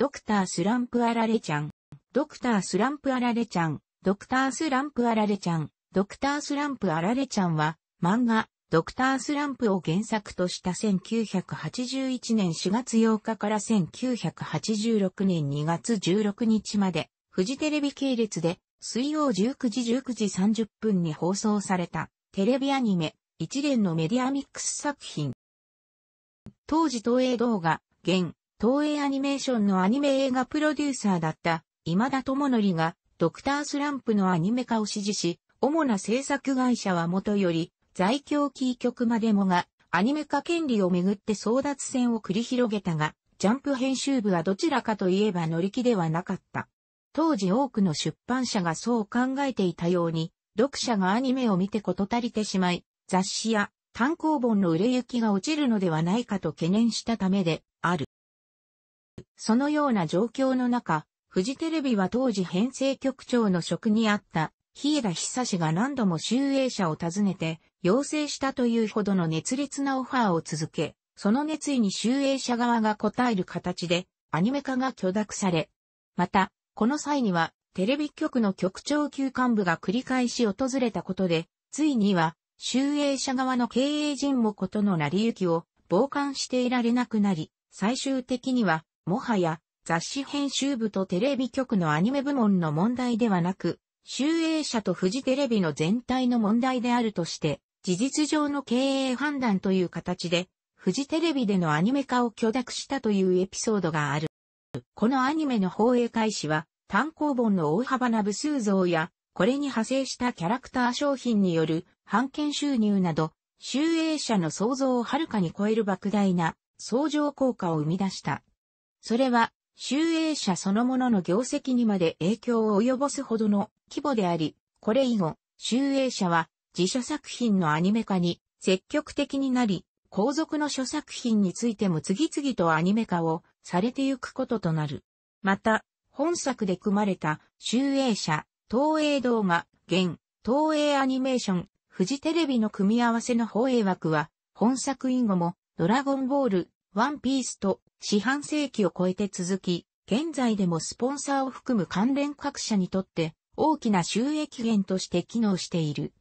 ドクタースランプアラレちゃん、ドクタースランプアラレちゃん、ドクタースランプアラレちゃん、ドクタースランプアラレちゃんは、漫画、ドクタースランプを原作とした1981年4月8日から1986年2月16日まで、フジテレビ系列で、水曜19時19時30分に放送された、テレビアニメ、一連のメディアミックス作品。当時東映動画、現、東映アニメーションのアニメ映画プロデューサーだった今田智則がドクタースランプのアニメ化を支持し、主な制作会社はもとより、在京キー局までもがアニメ化権利をめぐって争奪戦を繰り広げたが、ジャンプ編集部はどちらかといえば乗り気ではなかった。当時多くの出版社がそう考えていたように、読者がアニメを見てこと足りてしまい、雑誌や単行本の売れ行きが落ちるのではないかと懸念したためである。そのような状況の中、フジテレビは当時編成局長の職にあった、日枝久志が何度も集英社を訪ねて、要請したというほどの熱烈なオファーを続け、その熱意に集英社側が応える形で、アニメ化が許諾され。また、この際には、テレビ局の局長級幹部が繰り返し訪れたことで、ついには、集英社側の経営陣もことの成り行きを、傍観していられなくなり、最終的には、もはや雑誌編集部とテレビ局のアニメ部門の問題ではなく、集英社とフジテレビの全体の問題であるとして、事実上の経営判断という形で、フジテレビでのアニメ化を許諾したというエピソードがある。このアニメの放映開始は、単行本の大幅な部数増や、これに派生したキャラクター商品による版権収入など、集英社の想像をはるかに超える莫大な相乗効果を生み出した。それは、集英社そのものの業績にまで影響を及ぼすほどの規模であり、これ以後、集英社は自社作品のアニメ化に積極的になり、後続の諸作品についても次々とアニメ化をされてゆくこととなる。また、本作で組まれた集英社、東映動画、現、東映アニメーション、フジテレビの組み合わせの放映枠は、本作以後も、ドラゴンボール、ワンピースと四半世紀を超えて続き、現在でもスポンサーを含む関連各社にとって大きな収益源として機能している。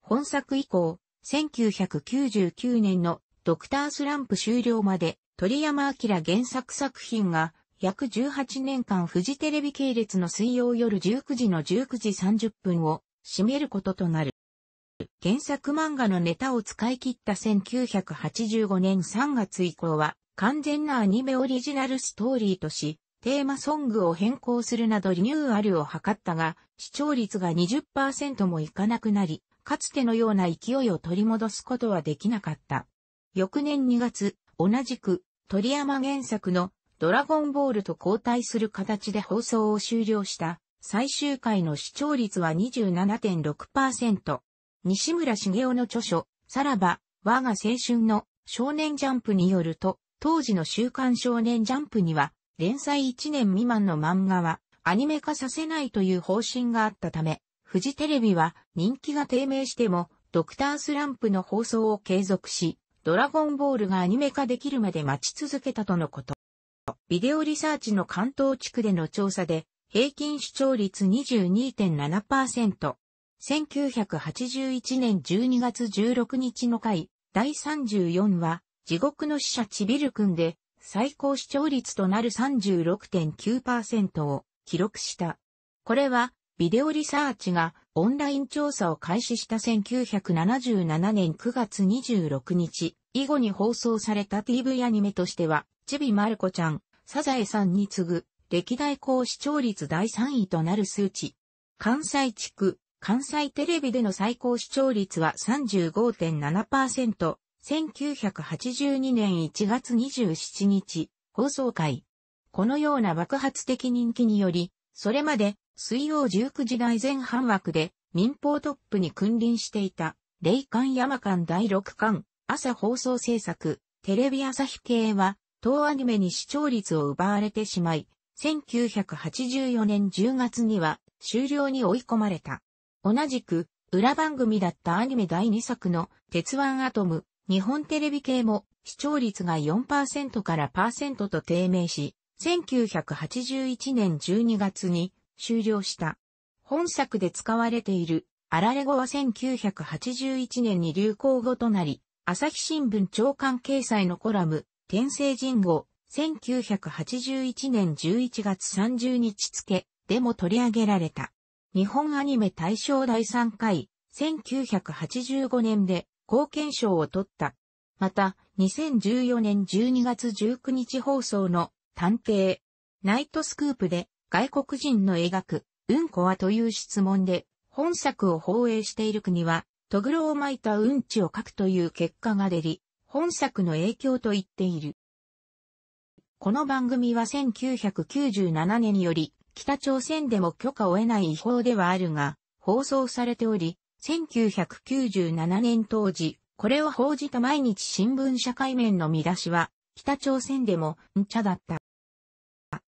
本作以降、1999年のドクタースランプ終了まで鳥山明原作作品が約18年間フジテレビ系列の水曜夜19時の19時30分を占めることとなる。原作漫画のネタを使い切った1985年3月以降は完全なアニメオリジナルストーリーとし、テーマソングを変更するなどリニューアルを図ったが、視聴率が20%もいかなくなり、かつてのような勢いを取り戻すことはできなかった。翌年2月、同じく、鳥山原作のドラゴンボールと交代する形で放送を終了した最終回の視聴率は27.6%。西村茂雄の著書、さらば、我が青春の少年ジャンプによると、当時の週刊少年ジャンプには、連載1年未満の漫画は、アニメ化させないという方針があったため、フジテレビは人気が低迷しても、ドクタースランプの放送を継続し、ドラゴンボールがアニメ化できるまで待ち続けたとのこと。ビデオリサーチの関東地区での調査で、平均視聴率22.7%。1981年12月16日の回、第34話、地獄の使者チビル君で、最高視聴率となる36.9%を記録した。これは、ビデオリサーチがオンライン調査を開始した1977年9月26日以後に放送された TV アニメとしては、チビマルコちゃん、サザエさんに次ぐ歴代高視聴率第3位となる数値。関西地区、関西テレビでの最高視聴率は35.7%、1982年1月27日、放送会。このような爆発的人気により、それまで水曜19時代前半枠で民放トップに君臨していた、霊感山間第6巻、朝放送制作、テレビ朝日系は、当アニメに視聴率を奪われてしまい、1984年10月には終了に追い込まれた。同じく、裏番組だったアニメ第2作の鉄腕アトム、日本テレビ系も視聴率が4%からと低迷し、1981年12月に終了した。本作で使われているあられ語は1981年に流行語となり、朝日新聞長官掲載のコラム、天聖人語、1981年11月30日付でも取り上げられた。日本アニメ大賞第3回、1985年で貢献賞を取った。また、2014年12月19日放送の探偵、ナイトスクープで外国人の描く、うんこはという質問で、本作を放映している国は、トグロを巻いたうんちを書くという結果が出り、本作の影響と言っている。この番組は1997年より、北朝鮮でも許可を得ない違法ではあるが、放送されており、1997年当時、これを報じた毎日新聞社会面の見出しは、北朝鮮でも、んちゃだった。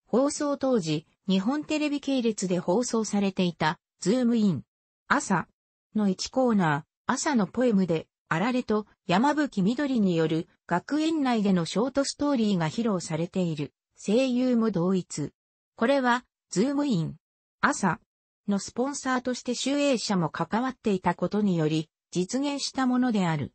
放送当時、日本テレビ系列で放送されていた、ズームイン。朝の1コーナー、朝のポエムで、あられと山吹緑による学園内でのショートストーリーが披露されている。声優も同一。これは、ズームイン。朝のスポンサーとして集英社も関わっていたことにより、実現したものである。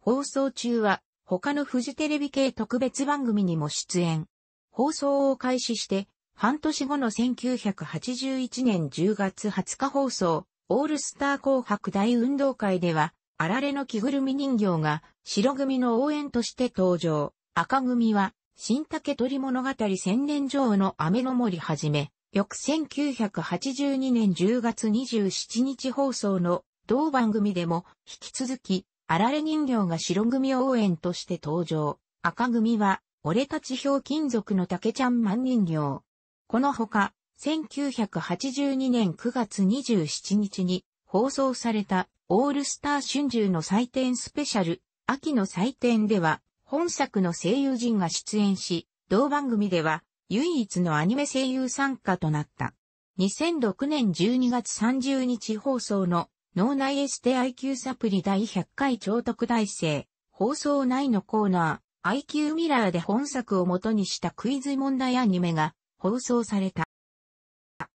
放送中は、他のフジテレビ系特別番組にも出演。放送を開始して、半年後の1981年10月20日放送、オールスター紅白大運動会では、あられの着ぐるみ人形が白組の応援として登場。赤組は、新竹鳥物語千年女王の雨の森はじめ、翌1982年10月27日放送の同番組でも引き続き、あられ人形が白組応援として登場。赤組は、俺たちひょう金属の竹ちゃん万人形。このほか、1982年9月27日に放送されたオールスター春秋の祭典スペシャル、秋の祭典では、本作の声優陣が出演し、同番組では、唯一のアニメ声優参加となった。2006年12月30日放送の脳内エステ IQ サプリ第100回超特大生放送内のコーナー IQ ミラーで本作を元にしたクイズ問題アニメが放送された。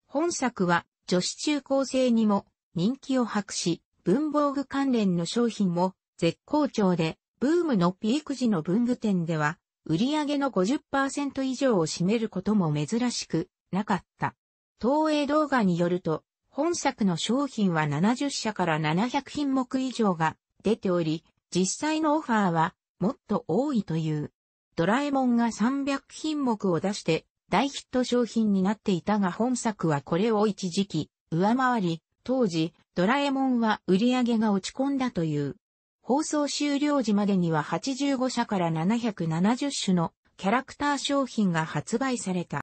本作は女子中高生にも人気を博し、文房具関連の商品も絶好調で、ブームのピーク時の文具店では売上の50%以上を占めることも珍しくなかった。東映動画によると、本作の商品は70社から700品目以上が出ており、実際のオファーはもっと多いという。ドラえもんが300品目を出して大ヒット商品になっていたが本作はこれを一時期上回り、当時ドラえもんは売り上げが落ち込んだという。放送終了時までには85社から770種のキャラクター商品が発売された。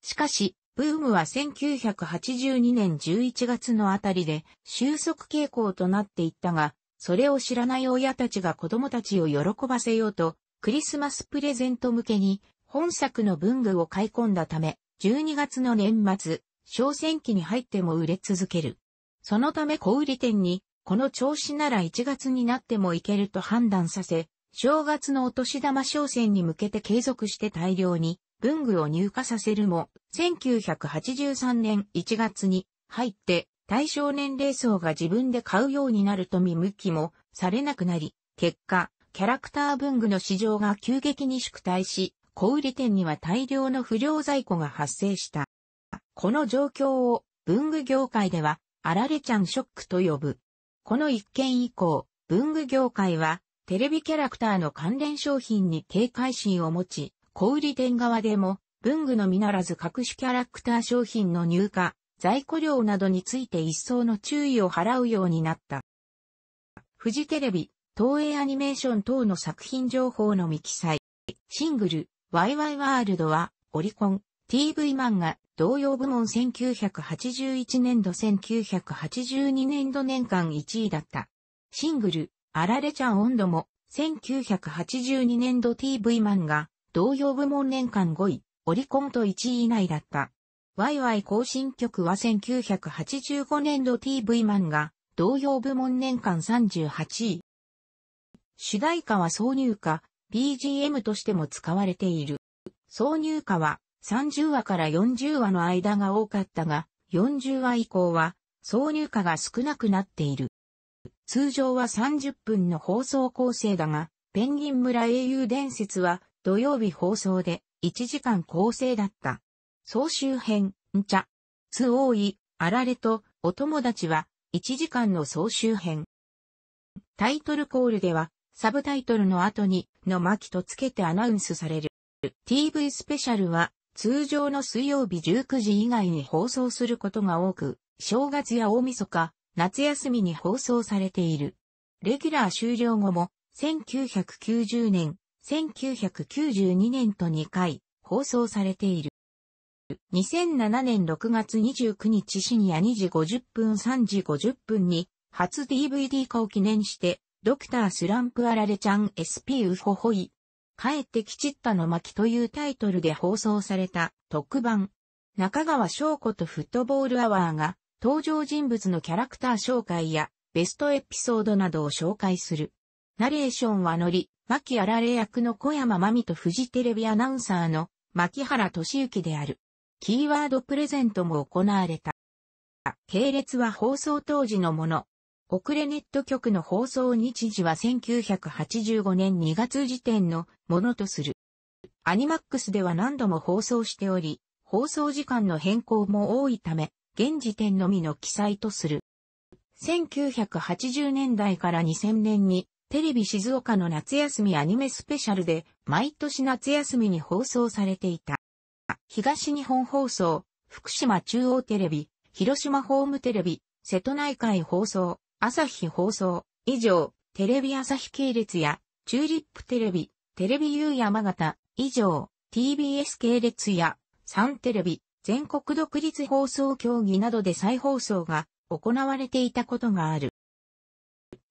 しかし、ブームは1982年11月のあたりで収束傾向となっていったが、それを知らない親たちが子供たちを喜ばせようと、クリスマスプレゼント向けに本作の文具を買い込んだため、12月の年末、商戦期に入っても売れ続ける。そのため小売店にこの調子なら1月になってもいけると判断させ、正月のお年玉商戦に向けて継続して大量に文具を入荷させるも、1983年1月に入って対象年齢層が自分で買うようになると見向きもされなくなり、結果、キャラクター文具の市場が急激に縮退し、小売店には大量の不良在庫が発生した。この状況を文具業界では、あられちゃんショックと呼ぶ。この一件以降、文具業界は、テレビキャラクターの関連商品に警戒心を持ち、小売店側でも、文具のみならず各種キャラクター商品の入荷、在庫量などについて一層の注意を払うようになった。フジテレビ、東映アニメーション等の作品情報の未記載、シングル、ワイワイワールドは、オリコン、TV 漫画、同様部門1981年度1982年度年間1位だった。シングル、あられちゃん温度も、1982年度 TV 漫画、同様部門年間5位、オリコンと1位以内だった。ワイワイ更新曲は1985年度 TV 漫画、同様部門年間38位。主題歌は挿入歌、BGM としても使われている。挿入歌は30話から40話の間が多かったが、40話以降は挿入歌が少なくなっている。通常は30分の放送構成だが、ペンギン村英雄伝説は土曜日放送で1時間構成だった。総集編、んちゃ、つおい、あられと、お友達は1時間の総集編。タイトルコールでは、サブタイトルの後に、の巻とつけてアナウンスされる。TV スペシャルは、通常の水曜日19時以外に放送することが多く、正月や大晦日、夏休みに放送されている。レギュラー終了後も、1990年、1992年と2回放送されている。2007年6月29日深夜2時50分3時50分に初 DVD 化を記念してドクタースランプアラレちゃん SP ウホホイ帰ってきちったの巻というタイトルで放送された特番。中川翔子とフットボールアワーが登場人物のキャラクター紹介やベストエピソードなどを紹介する。ナレーションはのり、牧あられ役の小山真美とフジテレビアナウンサーの牧原俊之である。キーワードプレゼントも行われた。系列は放送当時のもの。遅れネット局の放送日時は1985年2月時点のものとする。アニマックスでは何度も放送しており、放送時間の変更も多いため、現時点のみの記載とする。1980年代から2000年に、テレビ静岡の夏休みアニメスペシャルで、毎年夏休みに放送されていた。東日本放送、福島中央テレビ、広島ホームテレビ、瀬戸内海放送、朝日放送、以上、テレビ朝日系列や、チューリップテレビ、テレビ U 山形、以上、TBS 系列や、サンテレビ、全国独立放送協議などで再放送が行われていたことがある。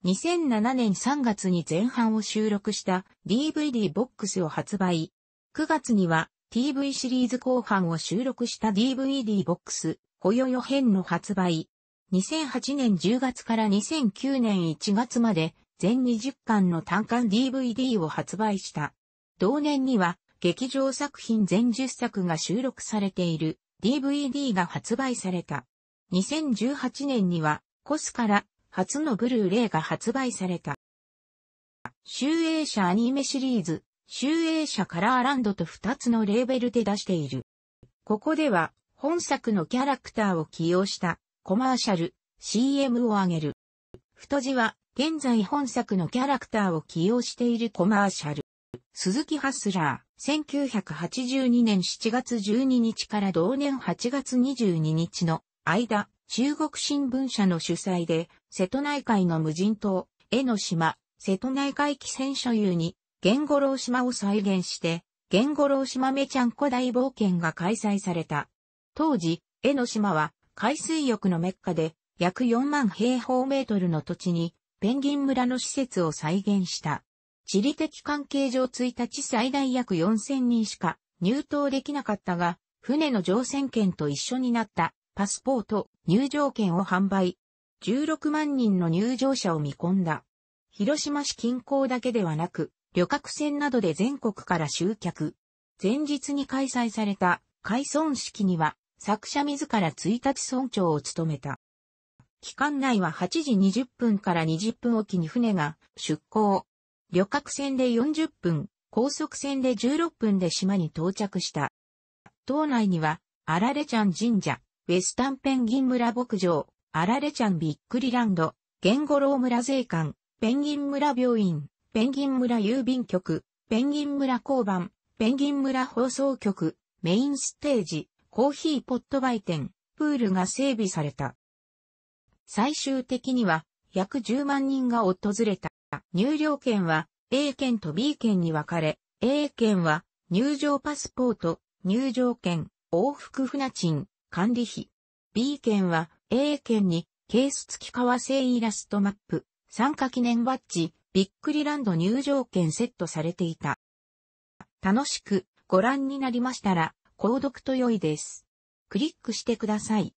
2007年3月に前半を収録した DVD ボックスを発売。9月には TV シリーズ後半を収録した DVD ボックス、ほよよ編の発売。2008年10月から2009年1月まで全20巻の単巻 DVD を発売した。同年には劇場作品全10作が収録されている DVD が発売された。2018年にはコスから初のブルーレイが発売された。集英社アニメシリーズ、集英社カラーランドと2つのレーベルで出している。ここでは本作のキャラクターを起用したコマーシャル、CM を挙げる。太字は、現在本作のキャラクターを起用しているコマーシャル。鈴木ハスラー、1982年7月12日から同年8月22日の間、中国新聞社の主催で、瀬戸内海の無人島、江の島、瀬戸内海汽船所有に、玄五郎島を再現して、玄五郎島めちゃん古代冒険が開催された。当時、江の島は、海水浴のメッカで約4万平方メートルの土地にペンギン村の施設を再現した。地理的関係上1日最大約4000人しか入島できなかったが、船の乗船券と一緒になったパスポート、入場券を販売。16万人の入場者を見込んだ。広島市近郊だけではなく、旅客船などで全国から集客。前日に開催された海村式には、作者自ら1日村長を務めた。期間内は8時20分から20分おきに船が出港。旅客船で40分、高速船で16分で島に到着した。島内には、アラレちゃん神社、ウェスタンペンギン村牧場、アラレちゃんびっくりランド、ゲンゴロウ村税関、ペンギン村病院、ペンギン村郵便局、ペンギン村交番、ペンギン村放送局、メインステージ、コーヒーポット売店、プールが整備された。最終的には約10万人が訪れた。入寮券は A 券と B 券に分かれ、A 券は入場パスポート、入場券、往復船賃、管理費。B 券は A 券にケース付き革製イラストマップ、参加記念バッジ、びっくりランド入場券セットされていた。楽しくご覧になりましたら、購読と良いです。クリックしてください。